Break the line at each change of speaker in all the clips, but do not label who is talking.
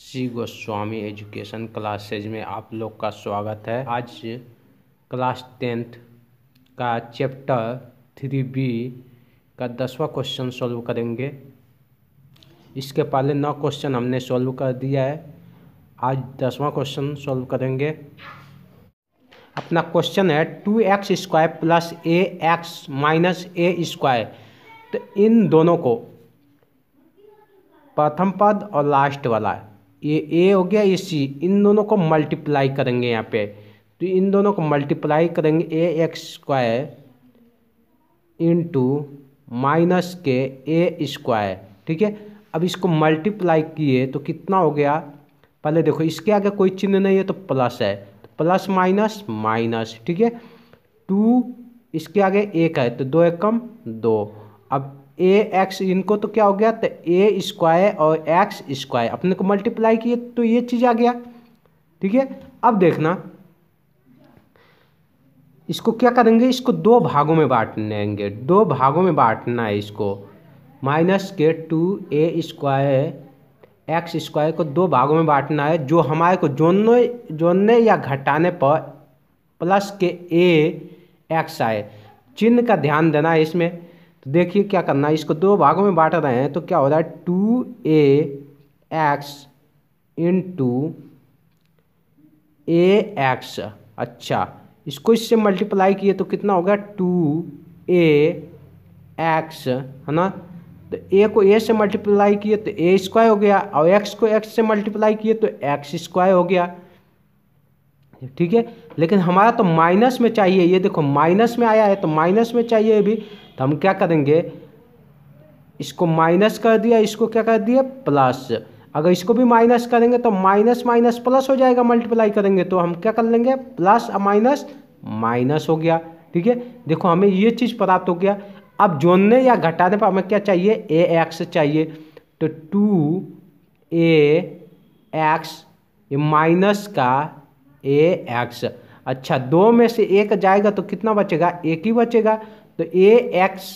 Shri Goswami education classes में आप लोग का स्वागत है आज क्लास टेंथ का चैप्टर थ्री बी का दसवा क्वेश्चन सॉल्व करेंगे इसके पहले नौ क्वेश्चन हमने सॉल्व कर दिया है आज दसवां क्वेश्चन सॉल्व करेंगे अपना क्वेश्चन है two x square plus A X minus A square तो इन दोनों को प्रथम पद और लास्ट वाला है ये ए हो गया ये सी इन दोनों को मल्टीप्लाई करेंगे यहाँ पे तो इन दोनों को मल्टीप्लाई करेंगे A X square into minus के ए स्क्वायर ठीक है अब इसको मल्टीप्लाई किए तो कितना हो गया पहले देखो इसके आगे कोई चिन्ह नहीं है तो प्लस है तो प्लस माइनस माइनस ठीक है टू इसके आगे एक है तो दो एक कम दो अब ए एक्स इनको तो क्या हो गया तो ए स्क्वायर और एक्स स्क्वायर अपने को मल्टीप्लाई किए तो ये चीज़ आ गया ठीक है अब देखना इसको क्या करेंगे इसको दो भागों में बांट लेंगे दो भागों में बांटना है इसको माइनस के two A square X square को दो भागों में बांटना है जो हमारे को जोड़ने जोड़ने या घटाने पर प्लस के ए एक्स आए चिन्ह का ध्यान देना है इसमें तो देखिए क्या करना है इसको दो भागों में बांट रहे हैं तो क्या हो रहा है two A X into A X अच्छा इसको इससे मल्टीप्लाई किए तो कितना होगा टू ए एक्स है ना तो ए को ए से मल्टीप्लाई किए तो ए स्क्वायर हो गया और एक्स को एक्स से मल्टीप्लाई किए तो एक्स स्क्वायर हो गया ठीक है लेकिन हमारा तो माइनस में चाहिए ये देखो माइनस में आया है तो माइनस में चाहिए अभी तो हम क्या करेंगे इसको माइनस कर दिया इसको क्या कर दिया प्लस अगर इसको भी माइनस करेंगे तो माइनस माइनस प्लस हो जाएगा मल्टीप्लाई करेंगे तो हम क्या कर लेंगे प्लस और माइनस माइनस हो गया ठीक है देखो हमें ये चीज़ प्राप्त हो गया अब जोड़ने या घटाने पर हमें क्या चाहिए ए एक्स चाहिए तो टू ए एक्स ये माइनस का ए एक्स अच्छा दो में से एक जाएगा तो कितना बचेगा एक ही बचेगा तो ए एक्स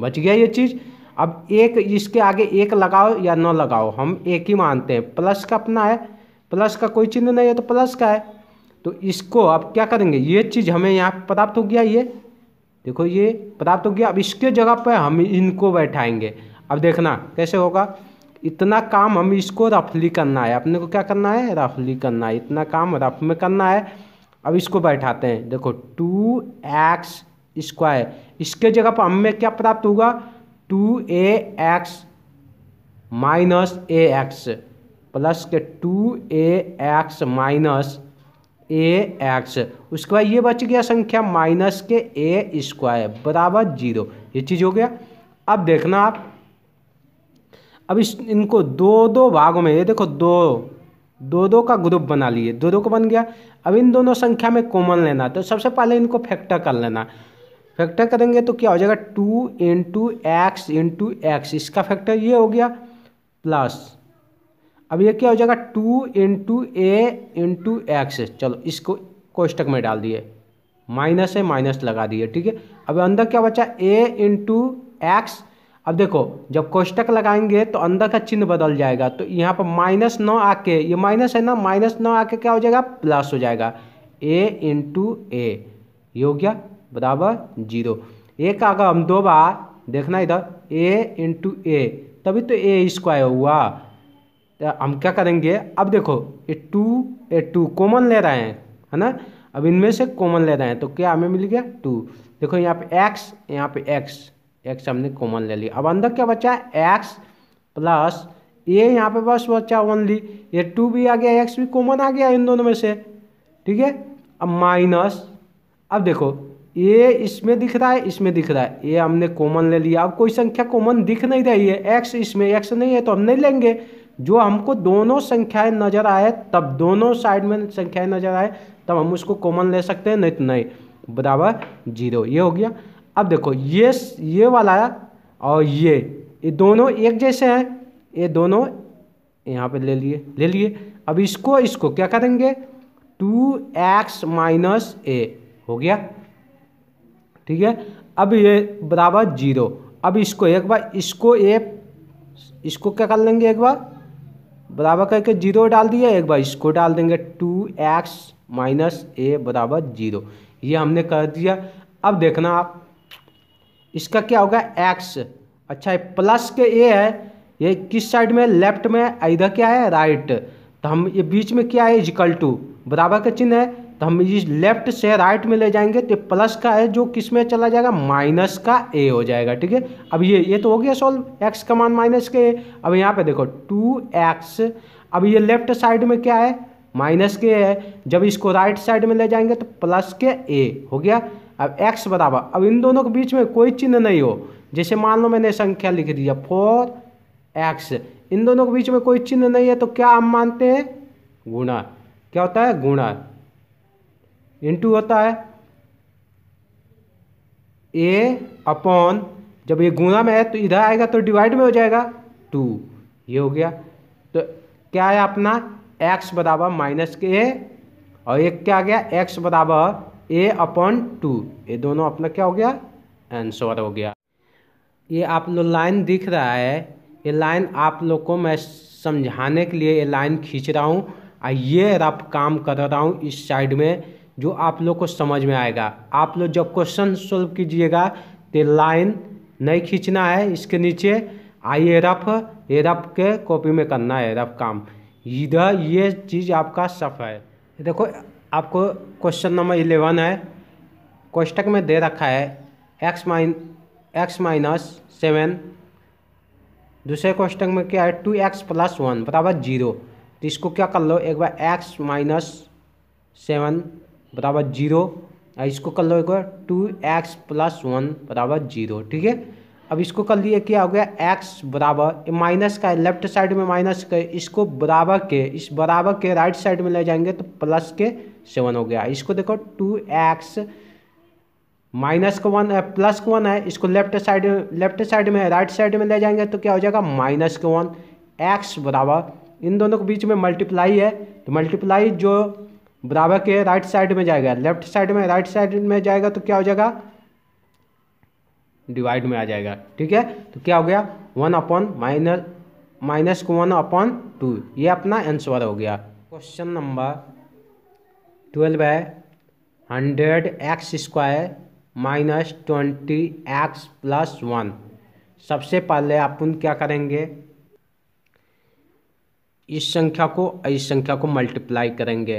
बच गया ये चीज़ अब एक इसके आगे एक लगाओ या न लगाओ हम एक ही मानते हैं प्लस का अपना है प्लस का कोई चिन्ह नहीं है तो प्लस का है तो इसको अब क्या करेंगे ये चीज़ हमें यहाँ प्राप्त हो गया ये देखो ये प्राप्त हो गया अब इसके जगह पर हम इनको बैठाएंगे अब देखना कैसे होगा इतना काम हम इसको रफली करना है अपने को क्या करना है रफली करना है इतना काम रफ में करना है अब इसको बैठाते हैं देखो टू एक्स स्क्वायर इसके जगह पर हमें क्या प्राप्त होगा two A X minus A X plus के two A X minus A X उसके बाद ये बच गया संख्या माइनस के ए स्क्वायर बराबर जीरो ये चीज़ हो गया अब देखना आप अब इस इनको दो दो भागों में ये देखो दो दो दो का ग्रुप बना लिए दो दो को बन गया अब इन दोनों संख्या में कॉमन लेना तो सबसे पहले इनको फैक्टर कर लेना फैक्टर करेंगे तो क्या हो जाएगा two into X into X इसका फैक्टर ये हो गया प्लस अब ये क्या हो जाएगा two into A into X चलो इसको कोष्टक में डाल दिए माइनस है माइनस लगा दिए ठीक है अब अंदर क्या बचा ए इंटू एक्स अब देखो जब कोष्टक लगाएंगे तो अंदर का चिन्ह बदल जाएगा तो यहाँ पर माइनस नौ आके ये माइनस है ना माइनस नौ आके क्या हो जाएगा प्लस हो जाएगा ए इंटू ए ये हो गया बराबर जीरो ए का अगर हम दो बार देखना इधर ए इंटू ए तभी तो ए स्क्वायर हुआ तो हम क्या करेंगे अब देखो A two A two common ले रहे हैं है ना अब इनमें से कॉमन ले रहे हैं तो क्या हमें मिल गया टू देखो यहाँ पे एक्स यहाँ पे एक्स एक्स हमने कॉमन ले लिया अब अंदर क्या बचा है एक्स प्लस ए यहाँ पे बस बचा ओनली ये टू भी आ गया एक्स भी कॉमन आ गया इन दोनों में से ठीक है अब माइनस अब देखो ये इसमें दिख रहा है इसमें दिख रहा है ये हमने कॉमन ले लिया अब कोई संख्या कॉमन दिख नहीं रही है एक्स इसमें एक्स नहीं है तो हम नहीं लेंगे जो हमको दोनों संख्याएं नजर आए तब दोनों साइड में संख्याएं नजर आए तब हम उसको कॉमन ले सकते हैं नहीं तो नहीं बराबर जीरो ये हो गया अब देखो ये ये वाला है और ये ये दोनों एक जैसे हैं ये दोनों यहाँ पे ले लिए ले लिए अब इसको इसको क्या करेंगे टू एक्स माइनस ए हो गया ठीक है अब ये बराबर जीरो अब इसको एक बार इसको ए इसको क्या कर लेंगे एक बार बराबर करके जीरो डाल दिया एक बार इसको डाल देंगे टू एक्स माइनस ए बराबर जीरो ये हमने कर दिया अब देखना आप इसका क्या होगा एक्स अच्छा प्लस के ए है ये किस साइड में लेफ्ट में इधर क्या है राइट तो हम ये बीच में क्या है इजिकल टू बराबर का चिन्ह है तो हम इस लेफ्ट से राइट में ले जाएंगे तो प्लस का है जो किस में चला जाएगा माइनस का ए हो जाएगा ठीक है अब ये ये तो हो गया सॉल्व एक्स का मान माइनस के ए अब यहाँ पे देखो टू एक्स अब ये लेफ्ट साइड में क्या है माइनस के है जब इसको राइट साइड में ले जाएंगे तो प्लस के ए हो गया अब एक्स बराबर अब इन दोनों के बीच में कोई चिन्ह नहीं हो जैसे मान लो मैंने संख्या लिख दिया फोर एक्स इन दोनों के बीच में कोई चिन्ह नहीं है तो क्या हम मानते हैं गुणा क्या होता है गुणा इंटू होता है ए अपॉन जब ये गुना में है तो इधर आएगा तो डिवाइड में हो जाएगा टू ये हो गया तो क्या है अपना एक्स बराबर माइनस के ए और एक क्या आ गया एक्स बराबर ए अपॉन टू ये दोनों अपना क्या हो गया आंसर हो गया ये आप लोग लाइन दिख रहा है ये लाइन आप लोग को मैं समझाने के लिए ये लाइन खींच रहा हूँ और ये आप काम कर रहा हूँ इस साइड में जो आप लोग को समझ में आएगा आप लोग जब क्वेश्चन सोल्व कीजिएगा तो लाइन नहीं खींचना है इसके नीचे आई ये रफ के कॉपी में करना है रफ काम इधर ये चीज़ आपका सफ है देखो आपको क्वेश्चन नंबर इलेवन है क्वेश्चन में दे रखा है एक्स माइन एक्स माइनस सेवन दूसरे क्वेश्चन में क्या है टू एक्स प्लस वन बराबर जीरो तो इसको क्या कर लो एक बार एक्स माइनस सेवन बराबर जीरो इसको कर लो एक बार टू एक्स प्लस वन बराबर जीरो ठीक है अब इसको कर लिए क्या हो गया एक्स बराबर माइनस का लेफ्ट साइड में माइनस का इसको बराबर के इस बराबर के राइट साइड में ले जाएंगे तो प्लस के सेवन हो गया इसको देखो टू एक्स माइनस का वन है प्लस का वन है इसको लेफ्ट साइड लेफ्ट साइड में है राइट साइड में ले जाएंगे तो क्या हो जाएगा माइनस का वन एक्स बराबर इन दोनों के बीच में मल्टीप्लाई है तो मल्टीप्लाई जो बराबर के राइट साइड में जाएगा लेफ्ट साइड में राइट साइड में जाएगा तो क्या हो जाएगा डिवाइड में आ जाएगा ठीक है तो क्या हो गया वन अपॉन माइनस माइनस को वन अपॉन टू ये अपना आंसर हो गया क्वेश्चन नंबर ट्वेल्व है hundred X square minus twenty X plus one सबसे पहले अपन क्या करेंगे इस संख्या को इस संख्या को मल्टीप्लाई करेंगे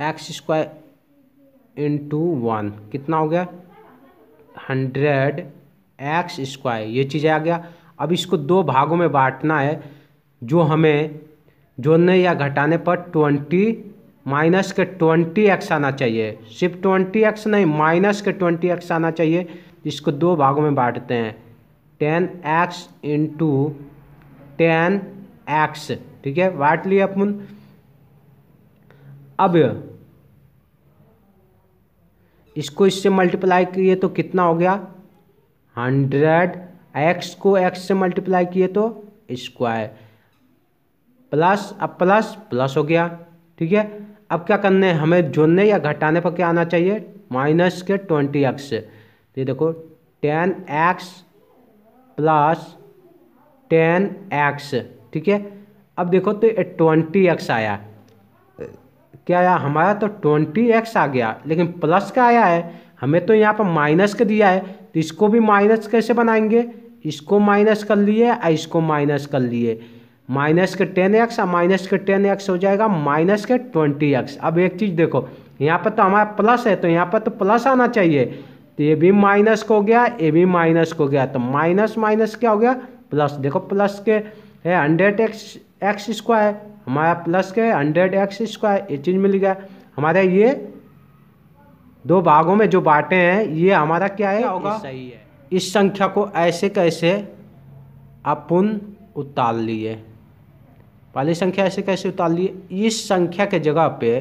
एक्स स्क्वायर इंटू वन कितना हो गया हंड्रेड एक्स स्क्वायर ये चीज़ आ गया अब इसको दो भागों में बांटना है जो हमें जोड़ने या घटाने पर ट्वेंटी माइनस के ट्वेंटी एक्स आना चाहिए सिर्फ ट्वेंटी एक्स नहीं माइनस के ट्वेंटी एक्स आना चाहिए इसको दो भागों में बांटते हैं ten X into ten X ठीक है बांट लिया अपन अब इसको इससे मल्टीप्लाई किए तो कितना हो गया हंड्रेड एक्स को एक्स से मल्टीप्लाई किए तो स्क्वायर प्लस अब प्लस प्लस हो गया ठीक है अब क्या करने है हमें जोड़ने या घटाने पर क्या आना चाहिए माइनस के ट्वेंटी एक्स से ये देखो ten X plus ten X ठीक है अब देखो तो ट्वेंटी एक्स आया क्या आया हमारा तो ट्वेंटी एक्स आ गया लेकिन प्लस का आया है हमें तो यहाँ पर माइनस का दिया है तो इसको भी माइनस कैसे बनाएंगे इसको माइनस कर लिए और इसको माइनस कर लिए माइनस के टेन एक्स और माइनस के टेन एक्स हो जाएगा माइनस के ट्वेंटी एक्स अब एक चीज़ देखो यहाँ पर तो हमारा प्लस है तो यहाँ पर तो प्लस आना चाहिए तो ये भी माइनस को गया ये भी माइनस को गया तो माइनस माइनस क्या हो गया प्लस देखो प्लस के है हंड्रेड एक्स एक्स स्क्वायर हमारा प्लस के हंड्रेड एक्स स्क्वायर ये चीज़ मिल गया हमारा ये दो भागों में जो बांटे हैं ये हमारा क्या है होगा सही है इस संख्या को ऐसे कैसे अपन उतार लिए पहली संख्या ऐसे कैसे उतार लिए इस संख्या के जगह पे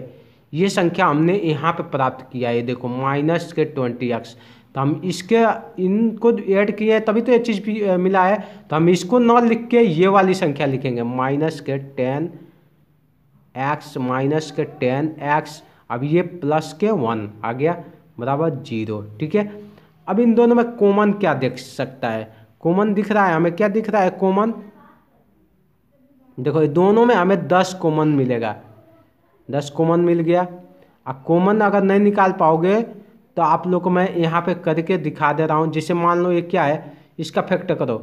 ये संख्या हमने यहाँ पे प्राप्त किया है देखो माइनस के ट्वेंटी एक्स तो हम इसके इनको ऐड किए तभी तो ये चीज़ मिला है तो हम इसको न लिख के ये वाली संख्या लिखेंगे माइनस के टेन एक्स माइनस के टेन एक्स अब ये प्लस के वन आ गया बराबर जीरो ठीक है अब इन दोनों में कॉमन क्या देख सकता है कॉमन दिख रहा है हमें क्या दिख रहा है कॉमन देखो दोनों में हमें दस कॉमन मिलेगा दस कॉमन मिल गया अब कॉमन अगर नहीं निकाल पाओगे तो आप लोग को मैं यहाँ पे करके दिखा दे रहा हूँ जिसे मान लो ये क्या है इसका फैक्ट करो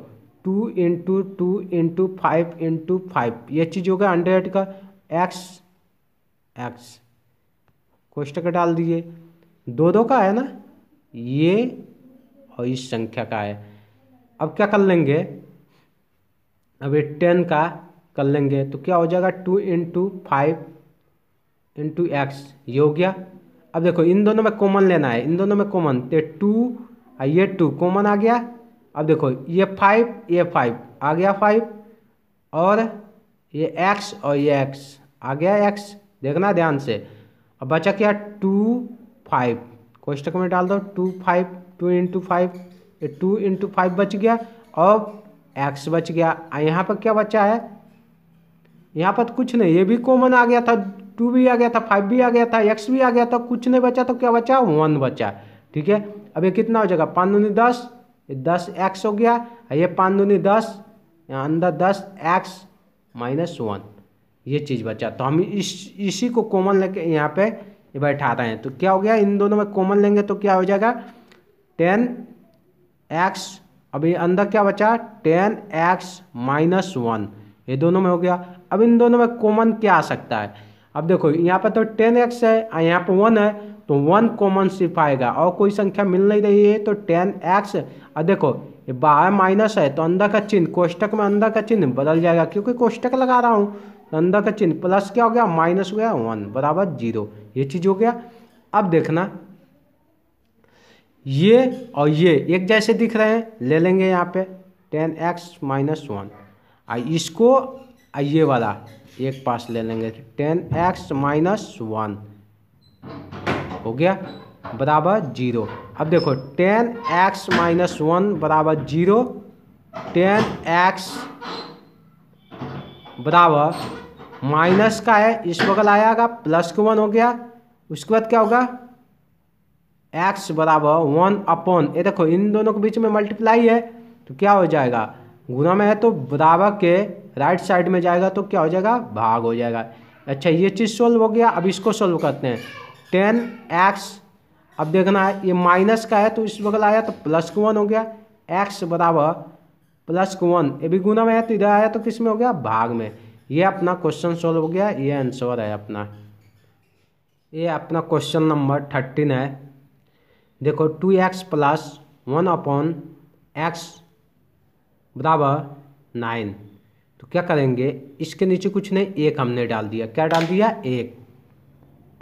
two into two into five into five ये चीज़ हो गया हंड्रेड का एक्स एक्स कोष्टक डाल दिए दो दो का है ना ये और इस संख्या का है अब क्या कर लेंगे अब ये टेन का कर लेंगे तो क्या हो जाएगा two into five into x ये हो गया अब देखो इन दोनों में कॉमन लेना है इन दोनों में कॉमन तो टू ये टू कॉमन आ गया अब देखो ये फाइव ये फाइव आ गया फाइव और ये एक्स और ये एक्स आ गया एक्स देखना ध्यान से अब बचा क्या टू फाइव क्वेश्चन में डाल दो two five two into five ये टू इंटू फाइव बच गया और एक्स बच गया यहाँ पर क्या बचा है यहाँ पर कुछ नहीं ये भी कॉमन आ गया था टू भी आ गया था फाइव भी आ गया था एक्स भी आ गया था कुछ नहीं बचा तो क्या बचा वन बचा ठीक है अब ये कितना हो जाएगा पाँच दूनी दस ये दस एक्स हो गया ये पाँच दूनी दस यहाँ अंदर दस एक्स माइनस वन ये चीज़ बचा तो हम इस इसी को कॉमन लेके यहाँ पे रहे हैं तो क्या हो गया इन दोनों में कॉमन लेंगे तो क्या हो जाएगा टेन एक्स अभी अंदर क्या बचा टेन एक्स माइनस वन ये दोनों में हो गया अब इन दोनों में कॉमन क्या आ सकता है अब देखो यहाँ पर तो टेन एक्स है और यहाँ पर वन है तो वन कॉमन सिर्फ आएगा और कोई संख्या मिल नहीं रही है तो टेन एक्स और देखो बाहर माइनस है तो अंदर का चिन्ह कोष्टक में अंदर का चिन्ह बदल जाएगा क्योंकि कोष्टक लगा रहा हूँ तो अंदर का चिन्ह प्लस क्या हो गया माइनस हो गया वन बराबर जीरो ये चीज़ हो गया अब देखना ये और ये एक जैसे दिख रहे हैं ले लेंगे यहाँ पे टेन एक्स माइनस वन आ इसको ये वाला एक पास ले लेंगे टेन एक्स माइनस वन हो गया बराबर जीरो अब देखो टेन एक्स माइनस वन बराबर जीरो टेन एक्स बराबर माइनस का है इस बगल आएगा प्लस का वन हो गया उसके बाद क्या होगा एक्स बराबर वन अपॉन ये देखो इन दोनों के बीच में मल्टीप्लाई है तो क्या हो जाएगा गुना में है तो बराबर के राइट साइड में जाएगा तो क्या हो जाएगा भाग हो जाएगा अच्छा ये चीज़ सोल्व हो गया अब इसको सोल्व करते हैं टेन एक्स अब देखना है ये माइनस का है तो इस बगल आया तो प्लस वन हो गया एक्स बराबर प्लस वन ये भी गुना में है तो इधर आया तो किस में हो गया भाग में ये अपना क्वेश्चन सॉल्व हो गया ये आंसर है अपना ये अपना क्वेश्चन नंबर थर्टीन है देखो two x plus one upon x बराबर नाइन तो क्या करेंगे इसके नीचे कुछ नहीं एक हमने डाल दिया क्या डाल दिया एक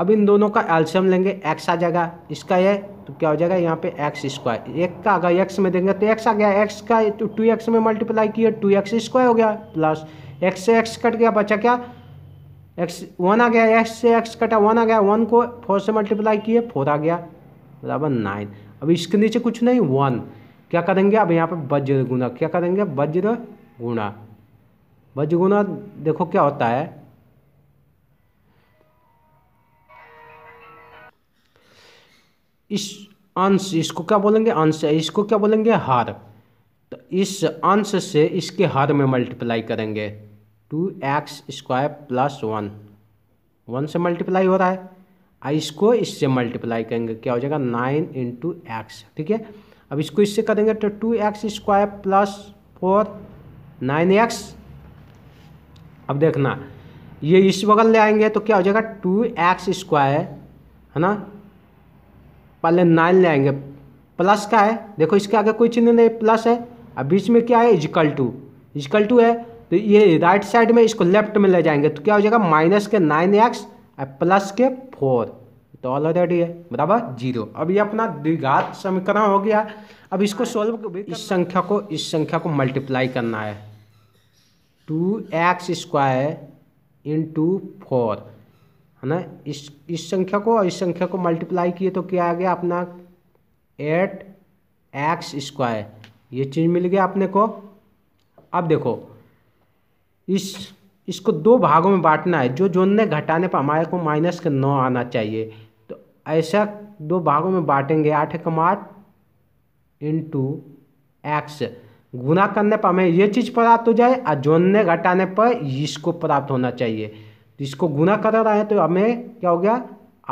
अब इन दोनों का एल्शियम लेंगे एक्स आ जाएगा इसका ये तो क्या हो जाएगा यहाँ पे एक्स स्क्वायर एक का अगर एक्स में देंगे तो एक्स आ गया एक्स का तो टू एक्स में मल्टीप्लाई किए टू एक्स स्क्वायर हो गया प्लस एक्स से एक्स कट गया बचा क्या एक्स वन आ गया एक्स से एक्स कटा वन आ गया वन को फोर से मल्टीप्लाई किए फोर आ गया बराबर नाइन अब इसके नीचे कुछ नहीं वन क्या करेंगे अब यहाँ पे वज्र गुना क्या करेंगे वज्र गुना वज्र गुना देखो क्या होता है इस अंश इसको क्या बोलेंगे अंश इसको क्या बोलेंगे हार तो इस अंश से इसके हार में मल्टीप्लाई करेंगे two x square plus one one से मल्टीप्लाई हो रहा है और इसको इससे मल्टीप्लाई करेंगे क्या हो जाएगा नाइन इंटू एक्स ठीक है अब इसको इससे करेंगे तो two x square plus four nine x अब देखना ये इस बगल ले आएंगे तो क्या हो जाएगा टू एक्स स्क्वायर है ना पहले नाइन ले आएंगे प्लस का है देखो इसके आगे कोई चिन्ह नहीं प्लस है अब बीच में क्या है इजकल टू इजकल टू है तो ये राइट साइड में इसको लेफ्ट में ले जाएंगे तो क्या हो जाएगा माइनस के नाइन एक्स और प्लस के फोर तो ऑलरेडी है बराबर जीरो अब ये अपना द्विघात समीकरण हो गया अब इसको सोल्व इस संख्या को इस संख्या को मल्टीप्लाई करना है two x square into four है ना इस इस संख्या को और इस संख्या को मल्टीप्लाई किए तो क्या आ गया अपना एट एक्स स्क्वायर ये चीज़ मिल गया अपने को अब देखो इस इसको दो भागों में बांटना है जो जोड़ने घटाने पर हमारे को माइनस का नौ आना चाहिए तो ऐसा दो भागों में बांटेंगे आठ एक आठ इंटू एक्स गुना करने पर हमें ये चीज़ प्राप्त हो जाए और जोड़ने घटाने पर इसको प्राप्त होना चाहिए तो इसको गुना कर रहा है तो हमें क्या हो गया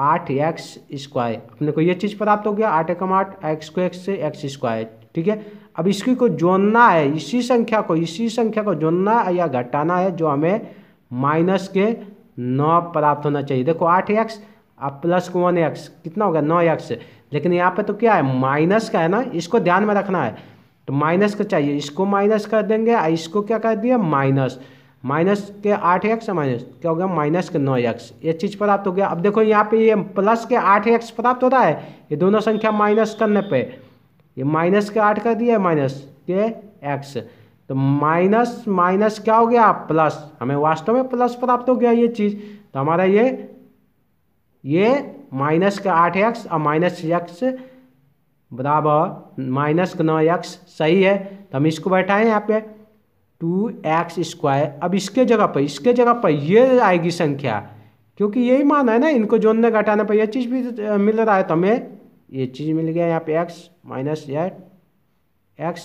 आठ एक्स स्क्वायर अपने को ये चीज़ प्राप्त हो गया आठ एकम आठ एक्स को एक्स से एक्स स्क्वायर ठीक है अब इसकी को जोड़ना है इसी संख्या को इसी संख्या को जोड़ना या घटाना है जो हमें माइनस के नौ प्राप्त होना चाहिए देखो आठ एक्स अब प्लस वन एक्स कितना होगा नौ एक्स लेकिन यहाँ पे तो क्या है माइनस का है ना इसको ध्यान में रखना है तो माइनस का चाहिए इसको माइनस कर देंगे इसको क्या कर दिया माइनस माइनस के आठ एक्स माइनस क्या हो गया माइनस के नौ एक्स ये चीज़ प्राप्त हो गया अब देखो यहाँ पे ये प्लस के आठ एक्स प्राप्त होता है ये दोनों संख्या माइनस करने पे ये माइनस के आठ कर दिया माइनस के एक्स तो माइनस माइनस क्या हो गया प्लस हमें वास्तव में प्लस प्राप्त हो गया ये चीज़ तो हमारा ये ये माइनस के आठ एक्स और माइनस एक्स बराबर माइनस के नौ एक्स सही है तो हम इसको बैठाएं यहाँ पे टू एक्स स्क्वायर अब इसके जगह पर इसके जगह पर ये आएगी संख्या क्योंकि यही माना है ना इनको जोड़ने घटाने पर यह चीज़ भी मिल रहा है तो हमें ये चीज़ मिल गया यहाँ पे x minus eight x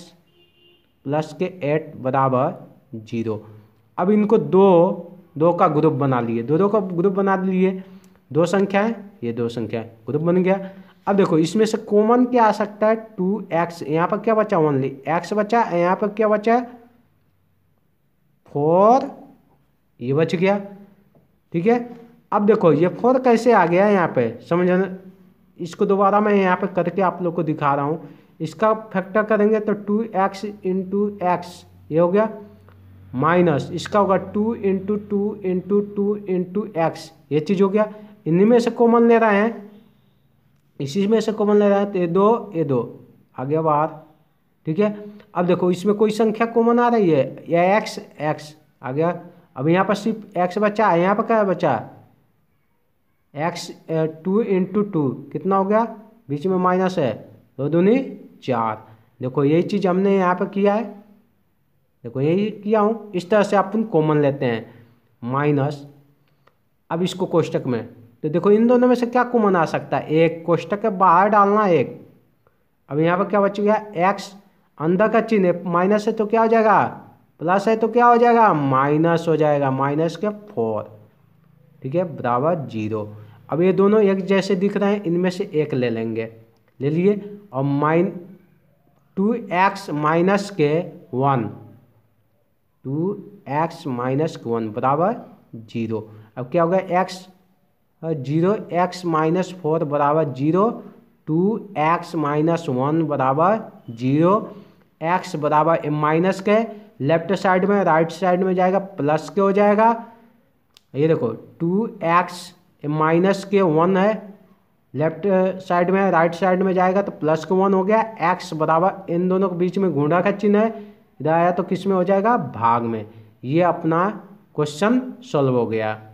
plus के एट बराबर जीरो अब इनको दो दो का ग्रुप बना लिए दो दो का ग्रुप बना लिए दो संख्या है ये दो है ग्रुप बन गया अब देखो इसमें से कॉमन क्या आ सकता है टू एक्स यहाँ पर क्या बचा ओनली एक्स बचा यहाँ पर क्या बचा है फोर ये बच गया ठीक है अब देखो ये फोर कैसे आ गया यहाँ पे समझ इसको दोबारा मैं यहाँ पे करके आप लोग को दिखा रहा हूँ इसका फैक्टर करेंगे तो टू एक्स इंटू एक्स ये हो गया माइनस इसका होगा two into two into two into x ये चीज़ हो गया इन्हीं में से कॉमन ले रहे हैं इसी में से कॉमन ले रहे हैं तो ये दो ये दो आ गया बाहर ठीक है अब देखो इसमें कोई संख्या कॉमन आ रही है या एक्स एक्स आ गया अब यहाँ पर सिर्फ एक्स बचा है यहाँ पर क्या बचा एक्स टू इंटू टू कितना हो गया बीच में माइनस है दो दूनी चार देखो यही चीज़ हमने यहाँ पर किया है देखो यही किया हूँ इस तरह से आप कॉमन लेते हैं माइनस अब इसको कोष्टक में तो देखो इन दोनों में से क्या कॉमन आ सकता है एक कोष्टक के बाहर डालना एक अब यहाँ पर क्या बच गया एक्स अंधा का चिन्ह माइनस है तो क्या हो जाएगा प्लस है तो क्या हो जाएगा माइनस हो जाएगा माइनस के फोर ठीक है बराबर जीरो अब ये दोनों एक जैसे दिख रहे हैं इनमें से एक ले लेंगे ले लिए और माइन टू एक्स माइनस के वन टू एक्स माइनस के वन बराबर जीरो अब क्या होगा x zero x minus four बराबर zero two x minus one बराबर जीरो एक्स बराबर माइनस के लेफ्ट साइड में राइट साइड में जाएगा प्लस के हो जाएगा ये देखो टू एक्स माइनस के वन है लेफ्ट साइड में राइट साइड में जाएगा तो प्लस के वन हो गया एक्स बराबर इन दोनों के बीच में घूंढा का चिन्ह है इधर आया तो किस में हो जाएगा भाग में ये अपना क्वेश्चन सॉल्व हो गया